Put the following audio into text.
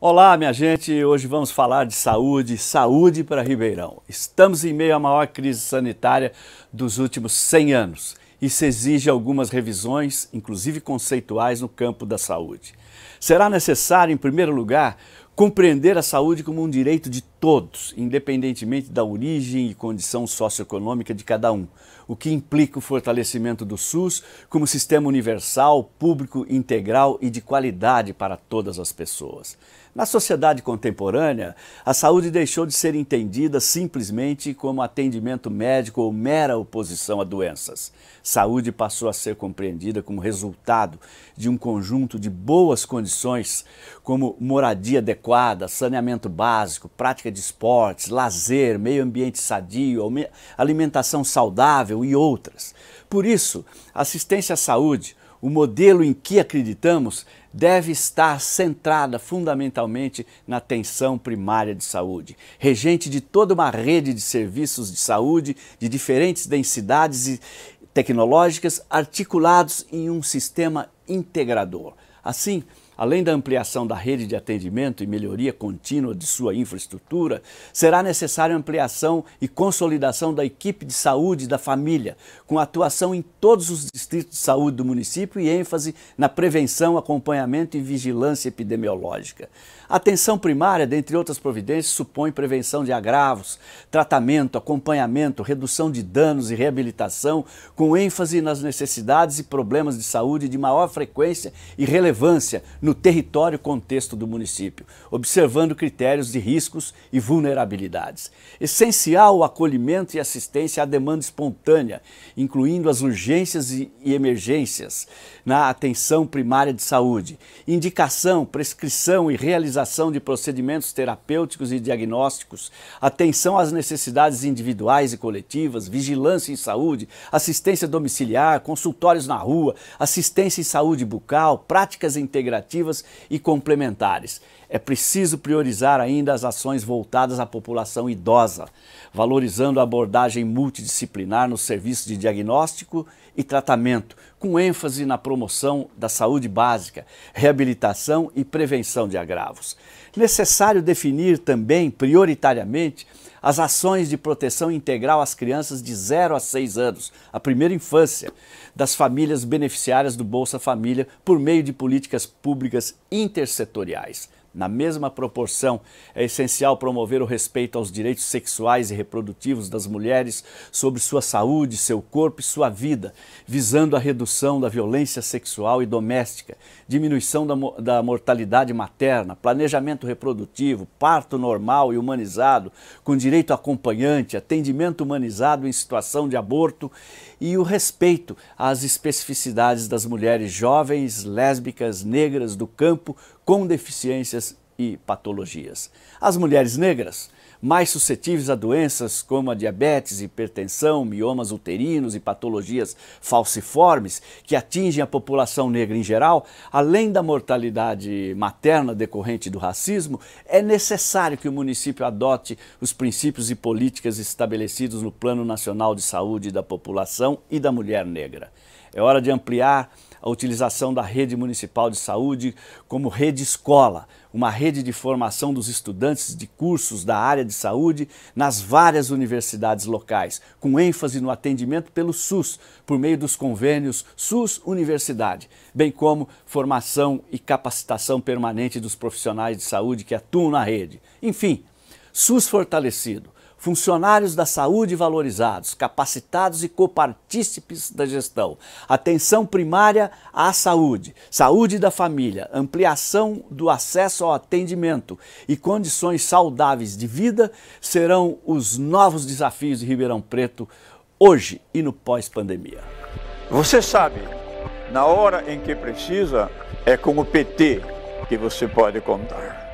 Olá, minha gente. Hoje vamos falar de saúde, saúde para Ribeirão. Estamos em meio à maior crise sanitária dos últimos 100 anos. Isso exige algumas revisões, inclusive conceituais, no campo da saúde. Será necessário, em primeiro lugar, Compreender a saúde como um direito de todos, independentemente da origem e condição socioeconômica de cada um, o que implica o fortalecimento do SUS como sistema universal, público, integral e de qualidade para todas as pessoas. Na sociedade contemporânea, a saúde deixou de ser entendida simplesmente como atendimento médico ou mera oposição a doenças. Saúde passou a ser compreendida como resultado de um conjunto de boas condições, como moradia adequada, saneamento básico, prática de esportes, lazer, meio ambiente sadio, alimentação saudável e outras. Por isso, assistência à saúde, o modelo em que acreditamos deve estar centrada fundamentalmente na atenção primária de saúde, regente de toda uma rede de serviços de saúde de diferentes densidades tecnológicas articulados em um sistema integrador. Assim, além da ampliação da rede de atendimento e melhoria contínua de sua infraestrutura, será necessária ampliação e consolidação da equipe de saúde da família, com atuação em todos os distritos de saúde do município e ênfase na prevenção, acompanhamento e vigilância epidemiológica. A atenção primária, dentre outras providências, supõe prevenção de agravos, tratamento, acompanhamento, redução de danos e reabilitação, com ênfase nas necessidades e problemas de saúde de maior frequência e relevância no no território e contexto do município, observando critérios de riscos e vulnerabilidades. Essencial o acolhimento e assistência à demanda espontânea, incluindo as urgências e emergências na atenção primária de saúde, indicação, prescrição e realização de procedimentos terapêuticos e diagnósticos, atenção às necessidades individuais e coletivas, vigilância em saúde, assistência domiciliar, consultórios na rua, assistência em saúde bucal, práticas integrativas alternativas e complementares. É preciso priorizar ainda as ações voltadas à população idosa, valorizando a abordagem multidisciplinar no serviço de diagnóstico e tratamento, com ênfase na promoção da saúde básica, reabilitação e prevenção de agravos. Necessário definir também prioritariamente as ações de proteção integral às crianças de 0 a 6 anos, a primeira infância, das famílias beneficiárias do Bolsa Família por meio de políticas públicas intersetoriais. Na mesma proporção, é essencial promover o respeito aos direitos sexuais e reprodutivos das mulheres sobre sua saúde, seu corpo e sua vida, visando a redução da violência sexual e doméstica, diminuição da, da mortalidade materna, planejamento reprodutivo, parto normal e humanizado, com direito acompanhante, atendimento humanizado em situação de aborto e o respeito às especificidades das mulheres jovens, lésbicas, negras do campo, com deficiências e patologias. As mulheres negras, mais suscetíveis a doenças como a diabetes, hipertensão, miomas uterinos e patologias falciformes que atingem a população negra em geral, além da mortalidade materna decorrente do racismo, é necessário que o município adote os princípios e políticas estabelecidos no Plano Nacional de Saúde da População e da Mulher Negra. É hora de ampliar a utilização da rede municipal de saúde como rede escola, uma rede de formação dos estudantes de cursos da área de saúde nas várias universidades locais, com ênfase no atendimento pelo SUS, por meio dos convênios SUS-Universidade, bem como formação e capacitação permanente dos profissionais de saúde que atuam na rede. Enfim, SUS fortalecido, funcionários da saúde valorizados, capacitados e copartícipes da gestão, atenção primária à saúde, saúde da família, ampliação do acesso ao atendimento e condições saudáveis de vida serão os novos desafios de Ribeirão Preto hoje e no pós-pandemia. Você sabe, na hora em que precisa, é com o PT que você pode contar.